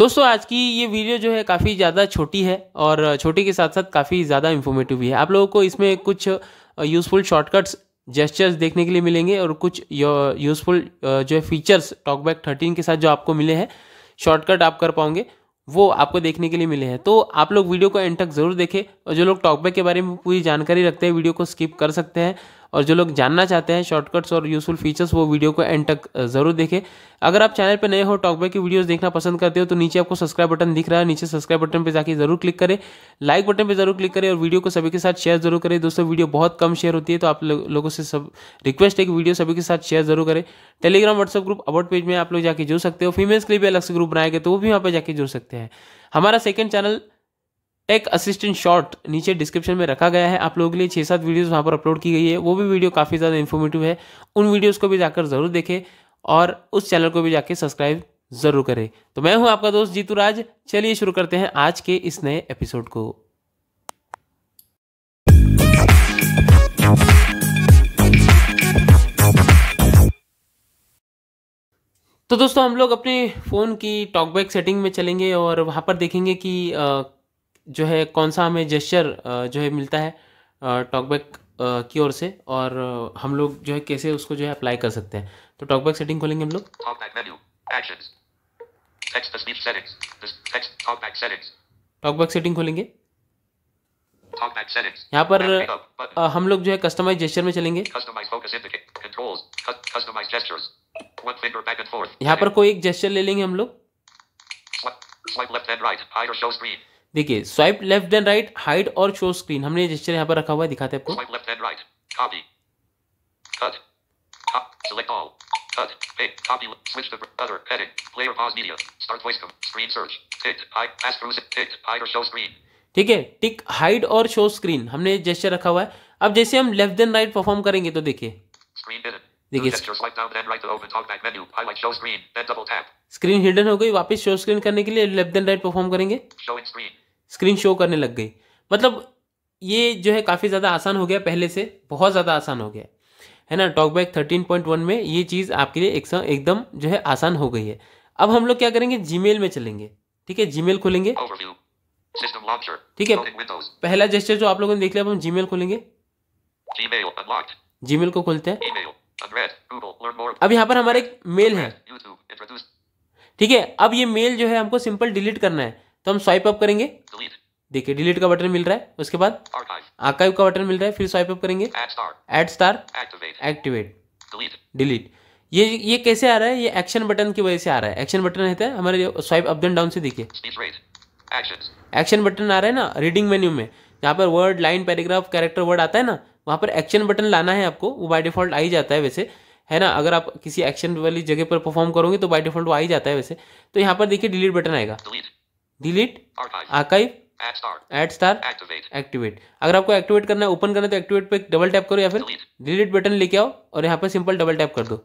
दोस्तों आज की ये वीडियो जो है काफ़ी ज़्यादा छोटी है और छोटी के साथ साथ काफ़ी ज़्यादा इन्फॉर्मेटिव भी है आप लोगों को इसमें कुछ यूज़फुल शॉर्टकट्स जेस्चर्स देखने के लिए मिलेंगे और कुछ यूज़फुल जो है फीचर्स टॉकबैक थर्टीन के साथ जो आपको मिले हैं शॉर्टकट आप कर पाओगे वो आपको देखने के लिए मिले हैं तो आप लोग वीडियो को एंड तक ज़रूर देखें और जो लोग टॉकबैक के बारे में पूरी जानकारी रखते हैं वीडियो को स्किप कर सकते हैं और जो लोग जानना चाहते हैं शॉर्टकट्स और यूजफुल फीचर्स वो वीडियो को एंड तक ज़रूर देखें अगर आप चैनल पर नए हो टॉकबैक की वीडियोस देखना पसंद करते हो तो नीचे आपको सब्सक्राइब बटन दिख रहा है नीचे सब्सक्राइब बटन पर जाकर जरूर क्लिक करें लाइक बटन पर जरूर क्लिक करें और वीडियो को सभी के साथ शेयर जरूर करें दोस्तों वीडियो बहुत कम शेयर होती है तो आप लोगों से सब रिक्वेस्ट है कि वीडियो सभी के साथ शेयर जरूर करें Telegram WhatsApp group about page में आप लोग जाकर जुड़ सकते हो फीमेल्स के लिए भी अलग से ग्रुप बनाएंगे तो वो भी वहाँ पर जाकर जुड़ सकते हैं हमारा second channel tech assistant short नीचे डिस्क्रिप्शन में रखा गया है आप लोगों के लिए छः सात वीडियोस वहाँ पर अपलोड की गई है वो भी वीडियो काफ़ी ज़्यादा इन्फॉर्मेटिव है उन वीडियोस को भी जाकर ज़रूर देखें और उस चैनल को भी जाके सब्सक्राइब ज़रूर करें तो मैं हूँ आपका दोस्त जीतू राज चलिए शुरू करते हैं आज के इस नए एपिसोड को तो दोस्तों हम लोग अपने फ़ोन की टॉकबैक सेटिंग में चलेंगे और वहाँ पर देखेंगे कि आ, जो है कौन सा हमें जेस्चर जो है मिलता है टॉकबैक की ओर से और हम लोग जो है कैसे उसको जो है अप्लाई कर सकते हैं तो टॉकबैक सेटिंग खोलेंगे हम लोग टॉकबैक सेटिंग खोलेंगे यहाँ पर हम लोग जो है कस्टमाइज जेस्चर में चलेंगे यहाँ पर कोई एक जेस्चर ले लेंगे हम लोग देखिए swipe left and right hide और शो स्क्रीन हमने जेस्चर यहाँ पर रखा हुआ है दिखाते हैं आपको Cut. Pick. Copy. Switch to other. Edit. Player pause media. Start voice. Screen search. Tick. Hide. Pass through. Tick. Hide or show screen. ठीक है टिक हाइड और शो स्क्रीन हमने जेस्चर रखा हुआ है अब जैसे हम लेफ्ट एंड राइट परफॉर्म करेंगे तो देखिए देखिए स्क्रीन हिडन हो गई वापस शो स्क्रीन करने के लिए लेफ्ट एंड राइट परफॉर्म करेंगे स्क्रीन शो करने लग गई मतलब ये जो है काफ़ी ज़्यादा आसान हो गया पहले से बहुत ज़्यादा आसान हो गया है ना टॉकबैक 13.1 में ये चीज़ आपके लिए एक एकदम जो है आसान हो गई है अब हम लोग क्या करेंगे जीमेल में चलेंगे ठीक है जीमेल खोलेंगे ठीक है पहला जेस्टर जो आप लोगों ने देख लिया अब हम जीमेल खोलेंगे जीमेल को खोलते हैं अब यहाँ पर हमारे एक मेल है ठीक है अब ये मेल जो है हमको सिंपल डिलीट करना है तो हम स्वाइप अप करेंगे देखिए डिलीट का बटन मिल रहा है उसके बाद आकाइव का बटन मिल रहा है फिर स्वाइप अप करेंगे एड स्टार एक्टिवेट डिलीट ये ये कैसे आ रहा है ये एक्शन बटन की वजह से आ रहा है एक्शन बटन रहता है तो हमारे स्वाइप अप एंड डाउन से देखिए एक्शन बटन आ रहा है ना रीडिंग मेन्यू में जहाँ पर word line paragraph character word आता है ना वहाँ पर एक्शन बटन लाना है आपको वो बाय डिफॉल्ट आ ही जाता है वैसे है ना अगर आप किसी एक्शन वाली जगह पर परफॉर्म करोगे तो बाय डिफॉल्ट वो आ ही जाता है वैसे तो यहाँ पर देखिए डिलीट बटन आएगा डिलीट आकाइव एड स्टार एक्टिवेट अगर आपको एक्टिवेट करना है ओपन करना है तो एक्टिवेट पर डबल टैप करो या फिर डिलीट बटन लेके आओ और यहाँ पर सिंपल डबल टैप कर दो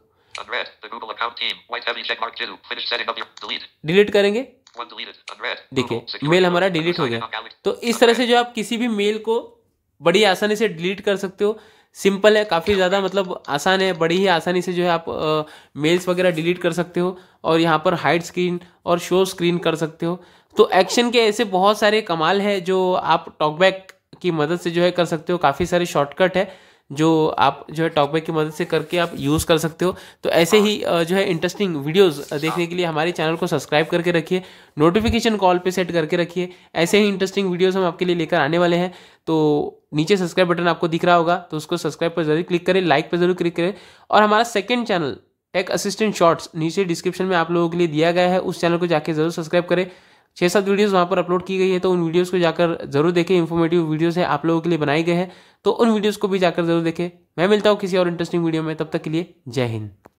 डिलीट करेंगे देखिए मेल हमारा डिलीट हो गया तो इस तरह से जो आप किसी भी मेल को बड़ी आसानी से डिलीट कर सकते हो सिंपल है काफ़ी ज़्यादा मतलब आसान है बड़ी ही आसानी से जो है आप मेल्स वगैरह डिलीट कर सकते हो और यहाँ पर हाइड स्क्रीन और शो स्क्रीन कर सकते हो तो एक्शन के ऐसे बहुत सारे कमाल है जो आप टॉकबैक की मदद से जो है कर सकते हो काफ़ी सारे शॉर्टकट है जो आप जो है टॉकबैक की मदद से करके आप यूज़ कर सकते हो तो ऐसे ही जो है इंटरेस्टिंग वीडियोज़ देखने के लिए हमारे चैनल को सब्सक्राइब करके रखिए नोटिफिकेशन कॉल पर सेट करके रखिए ऐसे ही इंटरेस्टिंग वीडियोज़ हम आपके लिए लेकर आने वाले हैं तो नीचे सब्सक्राइब बटन आपको दिख रहा होगा तो उसको सब्सक्राइब पर जरूर क्लिक करें लाइक पर जरूर क्लिक करें और हमारा second channel tech assistant shorts नीचे डिस्क्रिप्शन में आप लोगों के लिए दिया गया है उस चैनल को जाके जरूर सब्सक्राइब करें छः सात वीडियोस वहाँ पर अपलोड की गई है तो उन वीडियोस को जाकर जरूर देखें इन्फॉर्मेटिव वीडियोस है आप लोगों के लिए बनाए गए हैं तो उन वीडियोस को भी जाकर जरूर देखें मैं मिलता हूँ किसी और इंटरेस्टिंग वीडियो में तब तक के लिए जय हिंद